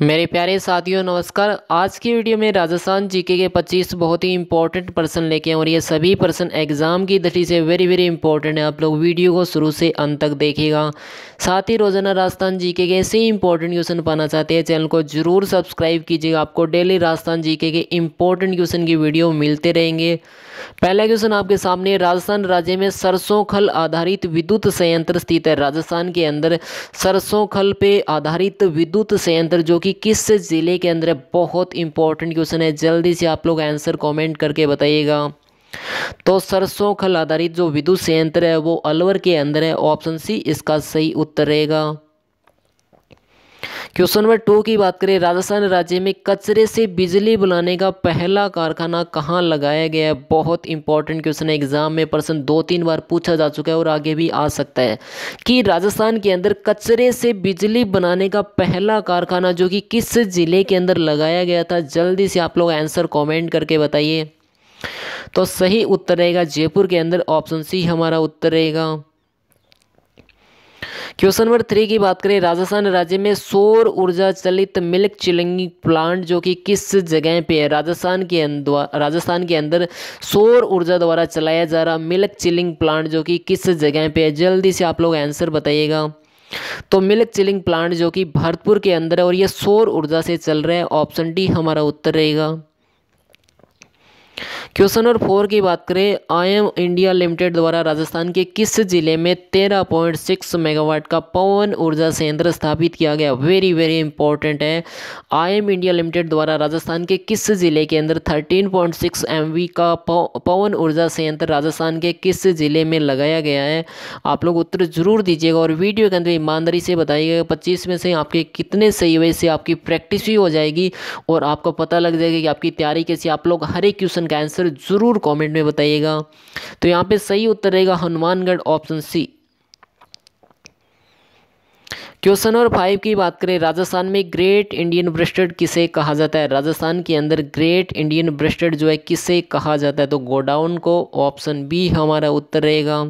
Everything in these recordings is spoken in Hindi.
मेरे प्यारे साथियों नमस्कार आज की वीडियो में राजस्थान जीके के 25 बहुत ही इंपॉर्टेंट पर्सन लेके हैं और ये सभी पर्सन एग्ज़ाम की दृष्टि से वेरी वेरी इंपॉर्टेंट है आप लोग वीडियो को शुरू से अंत तक देखिएगा साथ ही रोज़ाना राजस्थान जीके के ऐसे इंपॉर्टेंट क्वेश्चन पाना चाहते हैं चैनल को जरूर सब्सक्राइब कीजिएगा आपको डेली राजस्थान जी के इंपॉर्टेंट क्वेश्चन की वीडियो मिलते रहेंगे पहला क्वेश्चन आपके सामने राजस्थान राज्य में सरसों खल आधारित विद्युत संयंत्र स्थित है राजस्थान के अंदर सरसों खल पे आधारित विद्युत संयंत्र जो कि कि किस ज़िले के अंदर बहुत इंपॉर्टेंट क्वेश्चन है जल्दी से आप लोग आंसर कमेंट करके बताइएगा तो सरसों खल आधारित जो विद्युत संयंत्र है वो अलवर के अंदर है ऑप्शन सी इसका सही उत्तर रहेगा क्वेश्चन नंबर टू की बात करें राजस्थान राज्य में कचरे से बिजली बनाने का पहला कारखाना कहाँ लगाया गया है बहुत इंपॉर्टेंट क्वेश्चन है एग्जाम में प्रश्न दो तीन बार पूछा जा चुका है और आगे भी आ सकता है कि राजस्थान के अंदर कचरे से बिजली बनाने का पहला कारखाना जो कि किस जिले के अंदर लगाया गया था जल्दी से आप लोग आंसर कॉमेंट करके बताइए तो सही उत्तर रहेगा जयपुर के अंदर ऑप्शन सी हमारा उत्तर रहेगा क्वेश्चन नंबर थ्री की बात करें राजस्थान राज्य में सौर ऊर्जा चलित मिल्क चिलिंग प्लांट जो कि किस जगह पे है राजस्थान के राजस्थान के अंदर सौर ऊर्जा द्वारा चलाया जा रहा मिल्क चिलिंग प्लांट जो कि किस जगह पे है जल्दी से आप लोग आंसर बताइएगा तो मिल्क चिलिंग प्लांट जो कि भरतपुर के अंदर है और यह सौर ऊर्जा से चल रहा है ऑप्शन डी हमारा उत्तर रहेगा क्वेश्चन नंबर फोर की बात करें आई एम इंडिया लिमिटेड द्वारा राजस्थान के किस जिले में तेरह पॉइंट सिक्स मेगावाट का पवन ऊर्जा संयंत्र स्थापित किया गया वेरी वेरी इंपॉर्टेंट है आई एम इंडिया लिमिटेड द्वारा राजस्थान के किस जिले के अंदर thirteen point six M V का पवन ऊर्जा संयंत्र राजस्थान के किस जिले में लगाया गया है आप लोग उत्तर जरूर दीजिएगा और वीडियो के अंदर ईमानदारी से बताइएगा पच्चीस में से आपके कितने सही हुए से आपकी प्रैक्टिस भी हो जाएगी और आपको पता लग जाएगा कि आपकी तैयारी कैसी आप लोग हर एक क्वेश्चन का आंसर ज़रूर कमेंट में बताइएगा तो यहाँ पे सही उत्तर रहेगा Hanumangarh option C question number five की बात करें राजस्थान में ग्रेट इंडियन ब्रस्टेड किसे कहा जाता है राजस्थान के अंदर ग्रेट इंडियन ब्रस्टेड जो है किसे कहा जाता है तो गोडाउन को ऑप्शन बी हमारा उत्तर रहेगा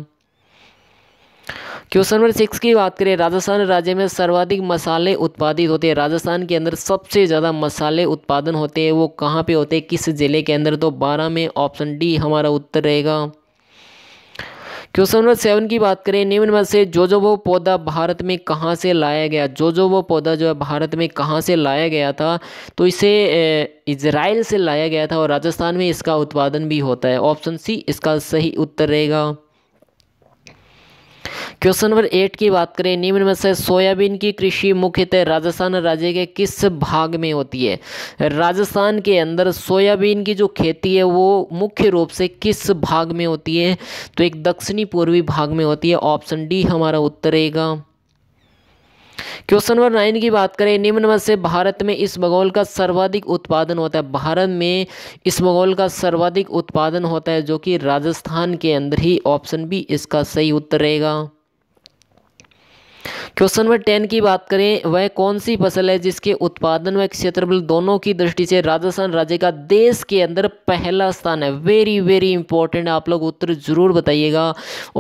क्वेश्चन नंबर सिक्स की बात करें राजस्थान राज्य में सर्वाधिक मसाले उत्पादित होते हैं राजस्थान के अंदर सबसे ज़्यादा मसाले उत्पादन होते हैं वो कहाँ पे होते हैं किस ज़िले के अंदर तो बारह में ऑप्शन डी हमारा उत्तर रहेगा क्वेश्चन नंबर सेवन की बात करें निम्न में से जो जो वो पौधा भारत में कहाँ से लाया गया जो जो वो पौधा जो है भारत में कहाँ से लाया गया था तो इसे इसराइल से लाया गया था और राजस्थान में इसका उत्पादन भी होता है ऑप्शन सी इसका सही उत्तर रहेगा क्वेश्चन नंबर एट की बात करें निम्न में से सोयाबीन की कृषि मुख्यतः राजस्थान राज्य के किस भाग में होती है राजस्थान के अंदर सोयाबीन की जो खेती है वो मुख्य रूप से किस भाग में होती है तो एक दक्षिणी पूर्वी भाग में होती है ऑप्शन डी हमारा उत्तर रहेगा क्वेश्चन नंबर नाइन की बात करें निम्न में से भारत में इस भगोल का सर्वाधिक उत्पादन होता है भारत में इस भगोल का सर्वाधिक उत्पादन होता है जो कि राजस्थान के अंदर ही ऑप्शन बी इसका सही उत्तर रहेगा क्वेश्चन नंबर टेन की बात करें वह कौन सी फसल है जिसके उत्पादन व क्षेत्रफल दोनों की दृष्टि से राजस्थान राज्य का देश के अंदर पहला स्थान है वेरी वेरी इंपॉर्टेंट आप लोग उत्तर जरूर बताइएगा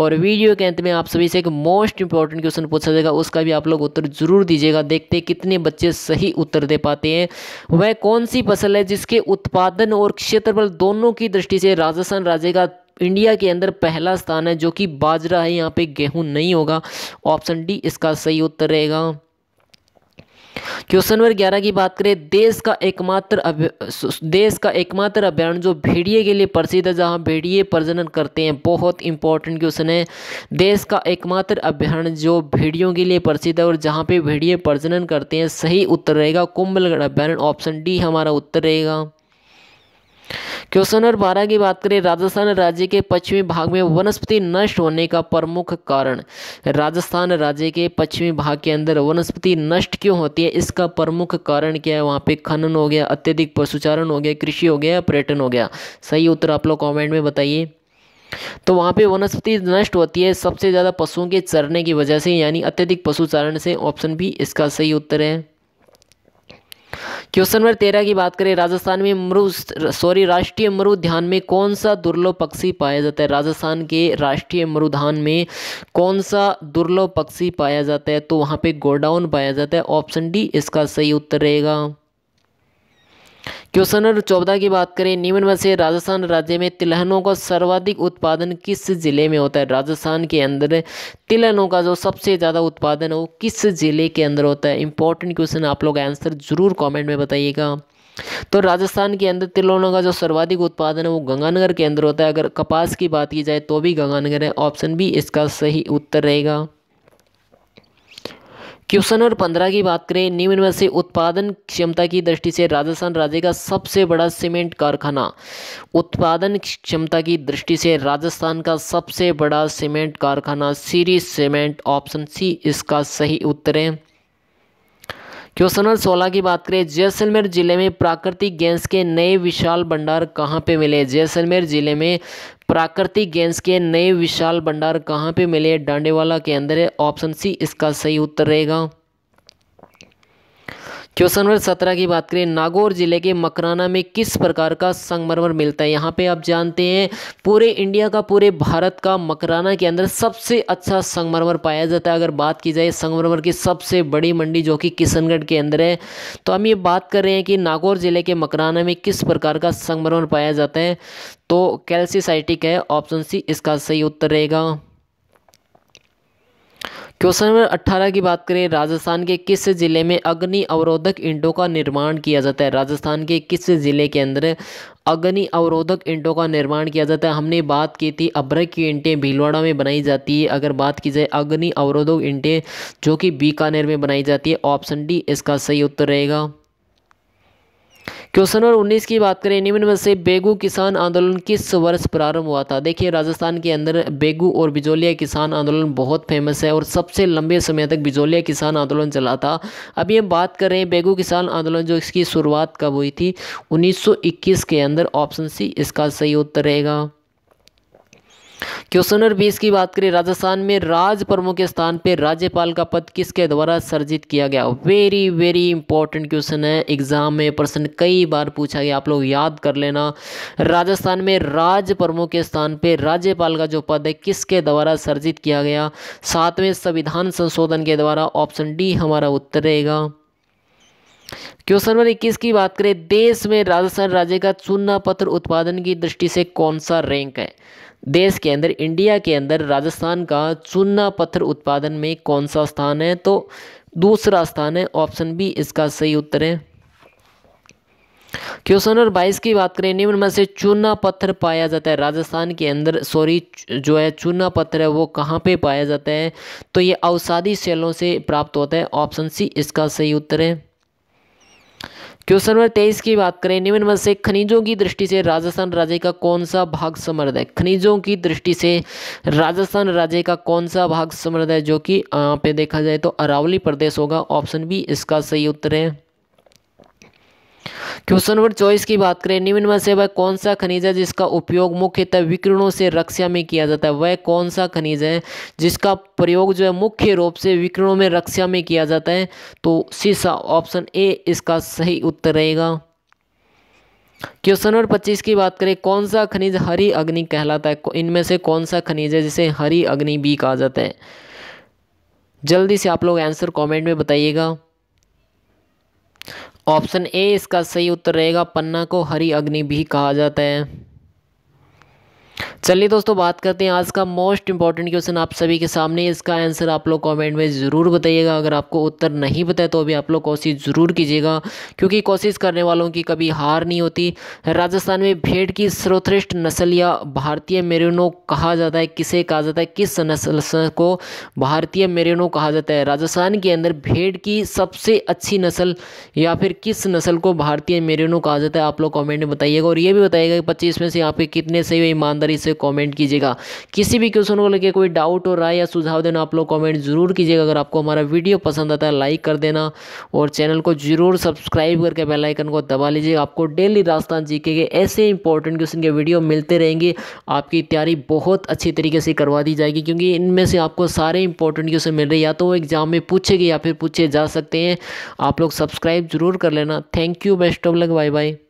और वीडियो के अंत में आप सभी से एक मोस्ट इंपॉर्टेंट क्वेश्चन पूछा जाएगा उसका भी आप लोग उत्तर जरूर दीजिएगा देखते कितने बच्चे सही उत्तर दे पाते हैं वह कौन सी फसल है जिसके उत्पादन और क्षेत्रफल दोनों की दृष्टि से राजस्थान राज्य का इंडिया के अंदर पहला स्थान है जो कि बाजरा है यहाँ पे गेहूं नहीं होगा ऑप्शन डी इसका सही उत्तर रहेगा क्वेश्चन नंबर ग्यारह की बात करें देश का एकमात्र देश का एकमात्र अभ्यारण जो भेड़िए के लिए प्रसिद्ध है जहां भेड़िए प्रजनन करते हैं बहुत इंपॉर्टेंट क्वेश्चन है देश का एकमात्र अभ्यारण जो भेड़ियों के लिए प्रसिद्ध है और जहां पे भेड़िए प्रजनन करते हैं सही उत्तर रहेगा कुंभलगढ़ अभ्यारण ऑप्शन डी हमारा उत्तर रहेगा क्वेश्चन नंबर बारह की बात करें राजस्थान राज्य के पश्चिमी भाग में वनस्पति नष्ट होने का प्रमुख कारण राजस्थान राज्य के पश्चिमी भाग के अंदर वनस्पति नष्ट क्यों होती है इसका प्रमुख कारण क्या है वहाँ पे खनन हो गया अत्यधिक पशुचारण हो गया कृषि हो गया पर्यटन हो गया सही उत्तर आप लोग कॉमेंट में बताइए तो वहाँ पे वनस्पति नष्ट होती है सबसे ज़्यादा पशुओं के चरने की वजह से यानी अत्यधिक पशुचारण से ऑप्शन भी इसका सही उत्तर है क्वेश्चन नंबर तेरह की बात करें राजस्थान में मरु सॉरी राष्ट्रीय मरुधान में कौन सा दुर्लभ पक्षी पाया जाता है राजस्थान के राष्ट्रीय मरुधान में कौन सा दुर्लभ पक्षी पाया जाता है तो वहाँ पे गोडाउन पाया जाता है ऑप्शन डी इसका सही उत्तर रहेगा क्वेश्चन नंबर चौदह की बात करें निम्न में से राजस्थान राज्य में तिलहनों का सर्वाधिक उत्पादन किस जिले में होता है राजस्थान के अंदर तिलहनों का जो सबसे ज़्यादा उत्पादन है वो किस जिले के अंदर होता है इंपॉर्टेंट क्वेश्चन आप लोग आंसर जरूर कॉमेंट में बताइएगा तो राजस्थान के अंदर तिलहनों का जो सर्वाधिक उत्पादन है वो गंगानगर के अंदर होता है अगर कपास की बात की जाए तो भी गंगानगर है ऑप्शन बी इसका सही उत्तर रहेगा क्वेश्चन नंबर पंद्रह की बात करें न्यू इनमें से उत्पादन क्षमता की दृष्टि से राजस्थान राज्य का सबसे बड़ा सीमेंट कारखाना उत्पादन क्षमता की दृष्टि से राजस्थान का सबसे बड़ा सीमेंट कारखाना सीरी सीमेंट ऑप्शन सी इसका सही उत्तर है क्वेश्चन नंबर सोलह की बात करें जैसलमेर जिले में प्राकृतिक गैस के नए विशाल भंडार कहाँ पे मिले जैसलमेर जिले में प्राकृतिक गैस के नए विशाल भंडार कहाँ पे मिले डांडेवाला के अंदर ऑप्शन सी इसका सही उत्तर रहेगा क्वेश्चन नंबर सत्रह की बात करें नागौर जिले के मकराना में किस प्रकार का संगमरमर मिलता है यहाँ पे आप जानते हैं पूरे इंडिया का पूरे भारत का मकराना के अंदर सबसे अच्छा संगमरमर पाया जाता है अगर बात की जाए संगमरमर की सबसे बड़ी मंडी जो कि किशनगढ़ के अंदर है तो हम ये बात कर रहे हैं कि नागौर जिले के मकराना में किस प्रकार का संगमरमर पाया जाता है तो कैल्सिसाइटिक है ऑप्शन सी इसका सही उत्तर रहेगा क्वेश्चन नंबर अट्ठारह की बात करें राजस्थान के किस ज़िले में अग्नि अवरोधक इंटों का निर्माण किया जाता है राजस्थान के किस ज़िले के अंदर अग्नि अवरोधक इंटों का निर्माण किया जाता है हमने बात की थी अभ्रक की इंटें भीलवाड़ा में बनाई जाती है अगर बात की जाए अग्नि अवरोधक इंटें जो कि बीकानेर में बनाई जाती है ऑप्शन डी इसका सही उत्तर रहेगा क्वेश्चन नंबर उन्नीस की बात करें निम्न में से बेगू किसान आंदोलन किस वर्ष प्रारंभ हुआ था देखिए राजस्थान के अंदर बेगू और बिजोलिया किसान आंदोलन बहुत फेमस है और सबसे लंबे समय तक बिजोलिया किसान आंदोलन चला था अभी हम बात कर रहे हैं बेगू किसान आंदोलन जो इसकी शुरुआत कब हुई थी 1921 के अंदर ऑप्शन सी इसका सही उत्तर रहेगा क्वेश्चन नंबर बीस की बात करें राजस्थान में राज प्रमुख के स्थान पर राज्यपाल का पद किसके द्वारा सर्जित किया गया वेरी वेरी इंपॉर्टेंट क्वेश्चन है एग्जाम में प्रश्न कई बार पूछा गया आप लोग याद कर लेना राजस्थान में राज प्रमुख के स्थान पर राज्यपाल का जो पद है किसके द्वारा सर्जित किया गया सातवें संविधान संशोधन के द्वारा ऑप्शन डी हमारा उत्तर रहेगा क्वेश्चन नंबर इक्कीस की बात करें देश में राजस्थान राज्य का चूना पत्र उत्पादन की दृष्टि से कौन सा रैंक है देश के अंदर इंडिया के अंदर राजस्थान का चूना पत्थर उत्पादन में कौन सा स्थान है तो दूसरा स्थान है ऑप्शन बी इसका सही उत्तर है क्वेश्चन नंबर बाईस की बात करें निम्न में से चूना पत्थर पाया जाता है राजस्थान के अंदर सॉरी जो है चूना पत्थर है वो कहाँ पे पाया जाता है तो ये अवसादी सेलों से प्राप्त होता है ऑप्शन सी इसका सही उत्तर है क्वेश्चन नंबर तेईस की बात करें निम्न में से खनिजों की दृष्टि से राजस्थान राज्य का कौन सा भाग समृद्ध है खनिजों की दृष्टि से राजस्थान राज्य का कौन सा भाग समृद्ध है जो कि यहाँ पे देखा जाए तो अरावली प्रदेश होगा ऑप्शन बी इसका सही उत्तर है क्वेश्चन नंबर चौबीस की बात करें निम्न में से वह कौन सा खनिज है जिसका उपयोग मुख्यतः विकिरणों से रक्षा में किया जाता है वह कौन सा खनिज है जिसका प्रयोग जो है मुख्य रूप से विकिरणों में रक्षा में किया जाता है तो सीसा ऑप्शन ए इसका सही उत्तर रहेगा क्वेश्चन नंबर पच्चीस की बात करें कौन सा खनिज हरी अग्नि कहलाता है इनमें से कौन सा खनिज है जिसे हरी अग्नि भी कहा जाता है जल्दी से आप लोग आंसर कमेंट में बताइएगा ऑप्शन ए इसका सही उत्तर रहेगा पन्ना को हरी अग्नि भी कहा जाता है चलिए दोस्तों बात करते हैं आज का मोस्ट इंपॉर्टेंट क्वेश्चन आप सभी के सामने इसका आंसर आप लोग कमेंट में ज़रूर बताइएगा अगर आपको उत्तर नहीं बताए तो अभी आप लोग कोशिश ज़रूर कीजिएगा क्योंकि कोशिश करने वालों की कभी हार नहीं होती राजस्थान में भेड़ की सर्वश्रेष्ठ नस्ल या भारतीय मेरेनो कहा जाता है किसे कहा जाता है किस नस्ल को भारतीय मेरेनो कहा जाता है राजस्थान के अंदर भेड़ की सबसे अच्छी नस्ल या फिर किस नस्ल को भारतीय मेरेनो कहा जाता है आप लोग कॉमेंट में बताइएगा और ये भी बताइएगा कि पच्चीस में से यहाँ पे कितने सही ईमानदारी से से कमेंट कीजिएगा किसी भी क्वेश्चन को लेकर कोई डाउट और राय या सुझाव देना आप लोग कमेंट ज़रूर कीजिएगा अगर आपको हमारा वीडियो पसंद आता है लाइक कर देना और चैनल को जरूर सब्सक्राइब करके बेल आइकन को दबा लीजिएगा आपको डेली राजस्थान जीके के ऐसे इंपॉर्टेंट क्वेश्चन के वीडियो मिलते रहेंगे आपकी तैयारी बहुत अच्छी तरीके से करवा दी जाएगी क्योंकि इनमें से आपको सारे इंपॉर्टेंट क्वेश्चन मिल रहे हैं या तो वो एग्जाम में पूछेगी या फिर पूछे जा सकते हैं आप लोग सब्सक्राइब जरूर कर लेना thank you best of luck bye bye